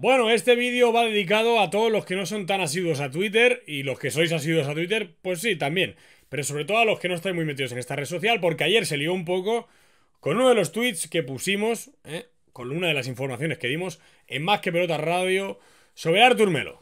Bueno, este vídeo va dedicado a todos los que no son tan asiduos a Twitter y los que sois asiduos a Twitter, pues sí, también. Pero sobre todo a los que no estáis muy metidos en esta red social, porque ayer se lió un poco con uno de los tweets que pusimos, ¿eh? con una de las informaciones que dimos en Más que Pelota Radio sobre Artur Melo.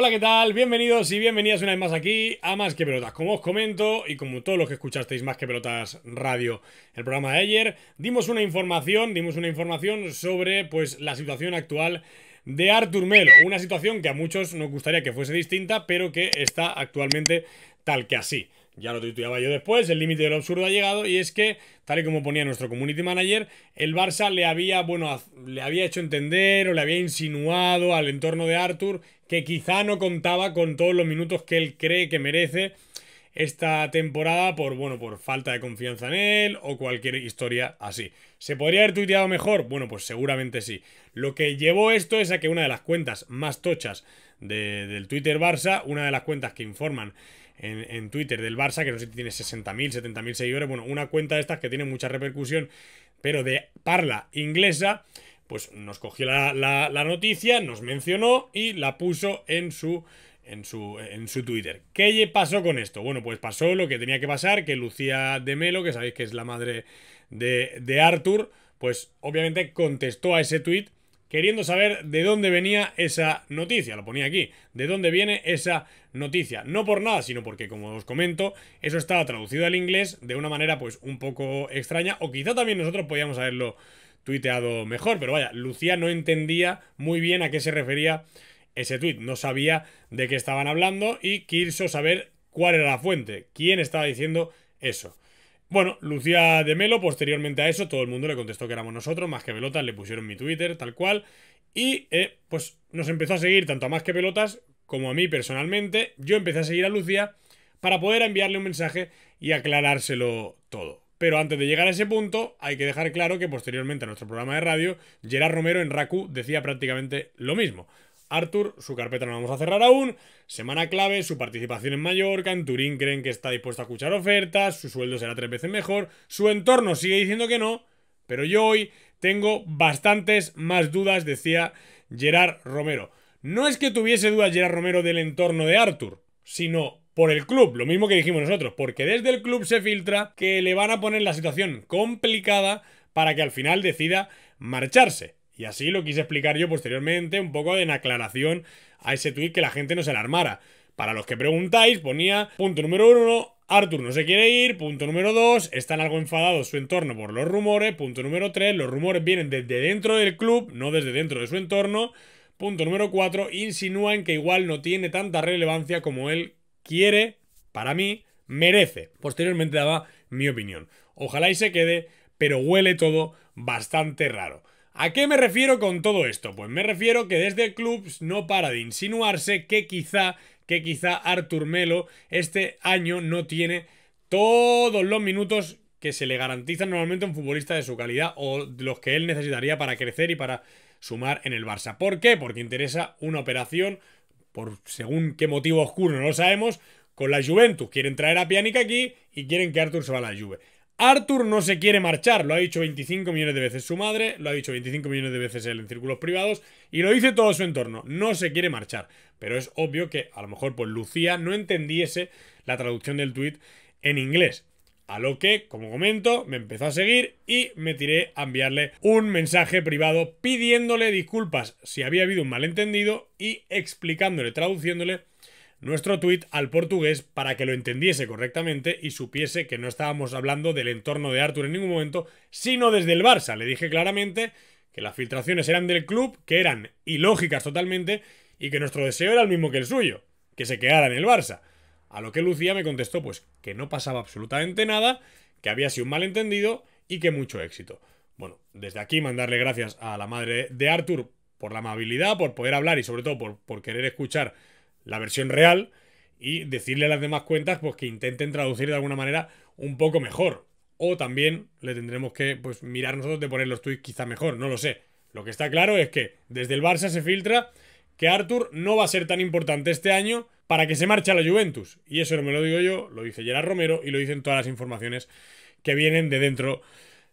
Hola, ¿qué tal? Bienvenidos y bienvenidas una vez más aquí a Más que Pelotas. Como os comento y como todos los que escuchasteis Más que Pelotas Radio, el programa de ayer, dimos una información, dimos una información sobre pues la situación actual de Artur Melo, una situación que a muchos nos gustaría que fuese distinta, pero que está actualmente tal que así. Ya lo tuiteaba yo después, el límite de lo absurdo ha llegado y es que, tal y como ponía nuestro community manager, el Barça le había, bueno, le había hecho entender o le había insinuado al entorno de Arthur que quizá no contaba con todos los minutos que él cree que merece esta temporada por, bueno, por falta de confianza en él o cualquier historia así. ¿Se podría haber tuiteado mejor? Bueno, pues seguramente sí. Lo que llevó esto es a que una de las cuentas más tochas de, del Twitter Barça, una de las cuentas que informan en, Twitter del Barça, que no sé si tiene 60.000, 70.000 seguidores, bueno, una cuenta de estas que tiene mucha repercusión, pero de parla inglesa, pues nos cogió la, noticia, nos mencionó y la puso en su en su, en su Twitter. ¿Qué pasó con esto? Bueno, pues pasó lo que tenía que pasar, que Lucía de Melo, que sabéis que es la madre de, de Arthur, pues obviamente contestó a ese tweet queriendo saber de dónde venía esa noticia. Lo ponía aquí, de dónde viene esa noticia. No por nada, sino porque, como os comento, eso estaba traducido al inglés de una manera pues un poco extraña, o quizá también nosotros podíamos haberlo tuiteado mejor, pero vaya, Lucía no entendía muy bien a qué se refería ese tuit, no sabía de qué estaban hablando y quiso saber cuál era la fuente, quién estaba diciendo eso. Bueno, Lucía de Melo, posteriormente a eso, todo el mundo le contestó que éramos nosotros, más que pelotas, le pusieron mi Twitter, tal cual. Y eh, pues nos empezó a seguir tanto a más que pelotas como a mí personalmente. Yo empecé a seguir a Lucía para poder enviarle un mensaje y aclarárselo todo. Pero antes de llegar a ese punto, hay que dejar claro que posteriormente a nuestro programa de radio, Gerard Romero en Raku decía prácticamente lo mismo. Arthur, su carpeta no vamos a cerrar aún. Semana clave, su participación en Mallorca, en Turín creen que está dispuesto a escuchar ofertas, su sueldo será tres veces mejor, su entorno sigue diciendo que no, pero yo hoy tengo bastantes más dudas, decía Gerard Romero. No es que tuviese dudas Gerard Romero del entorno de Arthur, sino por el club, lo mismo que dijimos nosotros, porque desde el club se filtra que le van a poner la situación complicada para que al final decida marcharse. Y así lo quise explicar yo posteriormente, un poco en aclaración a ese tuit que la gente no se alarmara. Para los que preguntáis, ponía punto número uno, Arthur no se quiere ir, punto número dos, están algo enfadados su entorno por los rumores, punto número tres, los rumores vienen desde dentro del club, no desde dentro de su entorno, punto número cuatro, insinúan que igual no tiene tanta relevancia como él quiere, para mí, merece. Posteriormente daba mi opinión. Ojalá y se quede, pero huele todo bastante raro. ¿A qué me refiero con todo esto? Pues me refiero que desde el no para de insinuarse que quizá, que quizá Artur Melo este año no tiene todos los minutos que se le garantizan normalmente a un futbolista de su calidad o los que él necesitaría para crecer y para sumar en el Barça. ¿Por qué? Porque interesa una operación, por según qué motivo oscuro no lo sabemos, con la Juventus. Quieren traer a Pjanic aquí y quieren que Artur se va a la Juve. Arthur no se quiere marchar, lo ha dicho 25 millones de veces su madre, lo ha dicho 25 millones de veces él en círculos privados y lo dice todo su entorno, no se quiere marchar. Pero es obvio que a lo mejor pues Lucía no entendiese la traducción del tuit en inglés. A lo que, como comento, me empezó a seguir y me tiré a enviarle un mensaje privado pidiéndole disculpas si había habido un malentendido y explicándole, traduciéndole nuestro tuit al portugués para que lo entendiese correctamente y supiese que no estábamos hablando del entorno de Arthur en ningún momento, sino desde el Barça. Le dije claramente que las filtraciones eran del club, que eran ilógicas totalmente y que nuestro deseo era el mismo que el suyo, que se quedara en el Barça. A lo que Lucía me contestó pues que no pasaba absolutamente nada, que había sido un malentendido y que mucho éxito. Bueno, desde aquí mandarle gracias a la madre de Arthur por la amabilidad, por poder hablar y sobre todo por, por querer escuchar la versión real y decirle a las demás cuentas pues que intenten traducir de alguna manera un poco mejor. O también le tendremos que pues, mirar nosotros de poner los tweets quizá mejor, no lo sé. Lo que está claro es que desde el Barça se filtra que Arthur no va a ser tan importante este año para que se marche a la Juventus. Y eso no me lo digo yo, lo dice Gerard Romero y lo dicen todas las informaciones que vienen de dentro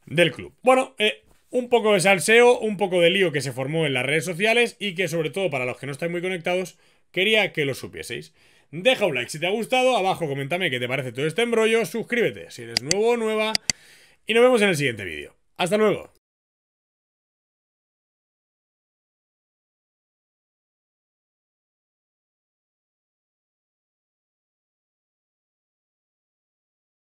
del club. Bueno, eh, un poco de salseo, un poco de lío que se formó en las redes sociales y que sobre todo para los que no están muy conectados, quería que lo supieseis. Deja un like si te ha gustado, abajo coméntame qué te parece todo este embrollo, suscríbete si eres nuevo o nueva y nos vemos en el siguiente vídeo. ¡Hasta luego!